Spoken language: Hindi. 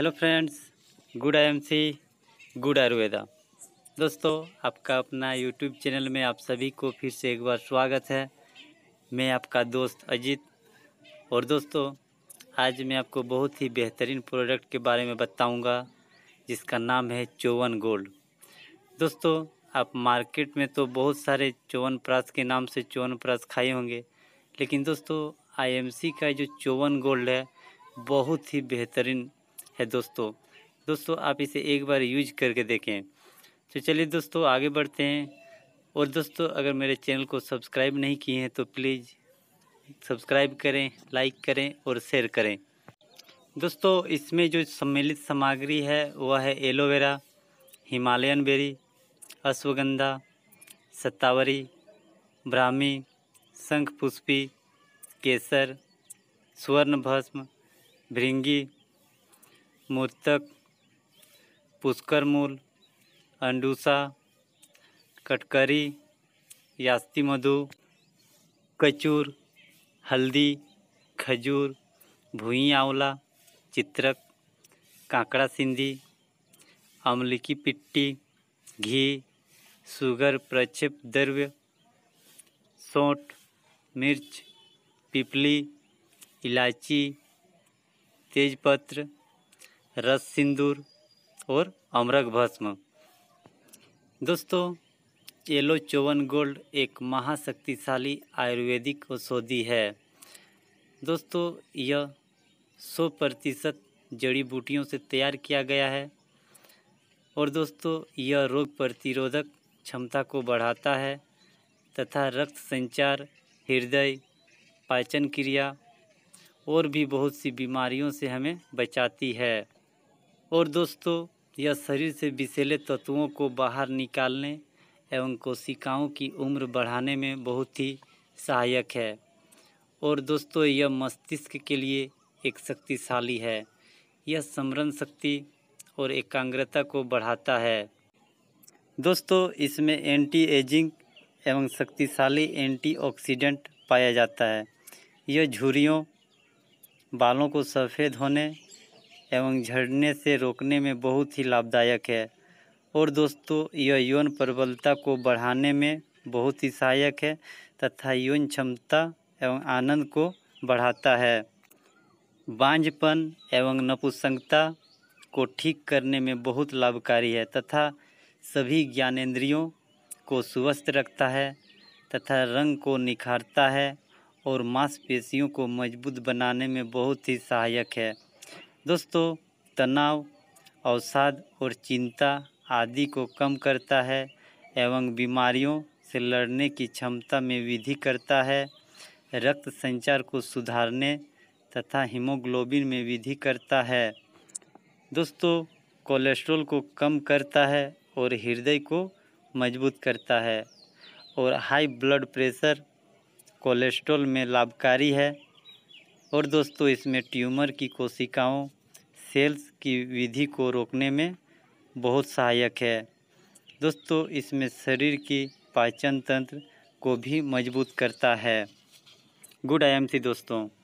hello friends good I am C good Ayurveda दोस्तों आपका अपना यूट्यूब चैनल में आप सभी को फिर से एक बार स्वागत है मैं आपका दोस्त अजीत और दोस्तों आज मैं आपको बहुत ही बेहतरीन प्रोडक्ट के बारे में बताऊंगा जिसका नाम है चौवन गोल्ड दोस्तों आप मार्केट में तो बहुत सारे चौवन प्रास के नाम से चौवन प्रास खाए होंगे लेकिन दोस्तों आईएमसी का जो चौवन गोल्ड है बहुत ही बेहतरीन है दोस्तों दोस्तों आप इसे एक बार यूज करके देखें तो चलिए दोस्तों आगे बढ़ते हैं और दोस्तों अगर मेरे चैनल को सब्सक्राइब नहीं किए हैं तो प्लीज़ सब्सक्राइब करें लाइक करें और शेयर करें दोस्तों इसमें जो सम्मिलित सामग्री है वह है aloe vera Himalayan berry ashwagandha shatavari brahmi shankhpushpi केसर स्वर्ण भस्म भृंगी मूर्तक पुष्कर मूल अंडूसा कटकरी यास्ती मधु कचूर हल्दी खजूर भूई आंवला चित्रक कांकड़ा सिंधी अम्लिकी पिट्टी घी सुगर प्रक्षेप द्रव्य सोंठ मिर्च पिपली इलायची तेजपत्र रस सिंदूर और अमरक भस्म दोस्तों येलो चौवन गोल्ड एक महाशक्तिशाली आयुर्वेदिक औषधि है दोस्तों यह सौ प्रतिशत जड़ी बूटियों से तैयार किया गया है और दोस्तों यह रोग प्रतिरोधक क्षमता को बढ़ाता है तथा रक्त संचार हृदय पाचन क्रिया और भी बहुत सी बीमारियों से हमें बचाती है और दोस्तों यह शरीर से विषैले तत्वों को बाहर निकालने एवं कोशिकाओं की उम्र बढ़ाने में बहुत ही सहायक है और दोस्तों यह मस्तिष्क के लिए एक शक्तिशाली है यह स्मरण शक्ति और एकाग्रता को बढ़ाता है दोस्तों इसमें एंटी एजिंग एवं शक्तिशाली एंटीऑक्सीडेंट पाया जाता है यह झुरियों बालों को सफ़ेद होने एवं झड़ने से रोकने में बहुत ही लाभदायक है और दोस्तों यह यौन प्रबलता को बढ़ाने में बहुत ही सहायक है तथा यौन क्षमता एवं आनंद को बढ़ाता है बांझपन एवं नपुसंगता को ठीक करने में बहुत लाभकारी है तथा सभी ज्ञानेंद्रियों को स्वस्थ रखता है तथा रंग को निखारता है और मांसपेशियों को मजबूत बनाने में बहुत ही सहायक है दोस्तों तनाव अवसाद और चिंता आदि को कम करता है एवं बीमारियों से लड़ने की क्षमता में वृद्धि करता है रक्त संचार को सुधारने तथा हीमोग्लोबिन में वृद्धि करता है दोस्तों कोलेस्ट्रॉल को कम करता है और हृदय को मजबूत करता है और हाई ब्लड प्रेशर कोलेस्ट्रॉल में लाभकारी है और दोस्तों इसमें ट्यूमर की कोशिकाओं सेल्स की विधि को रोकने में बहुत सहायक है दोस्तों इसमें शरीर की पाचन तंत्र को भी मजबूत करता है गुड आई एम सी दोस्तों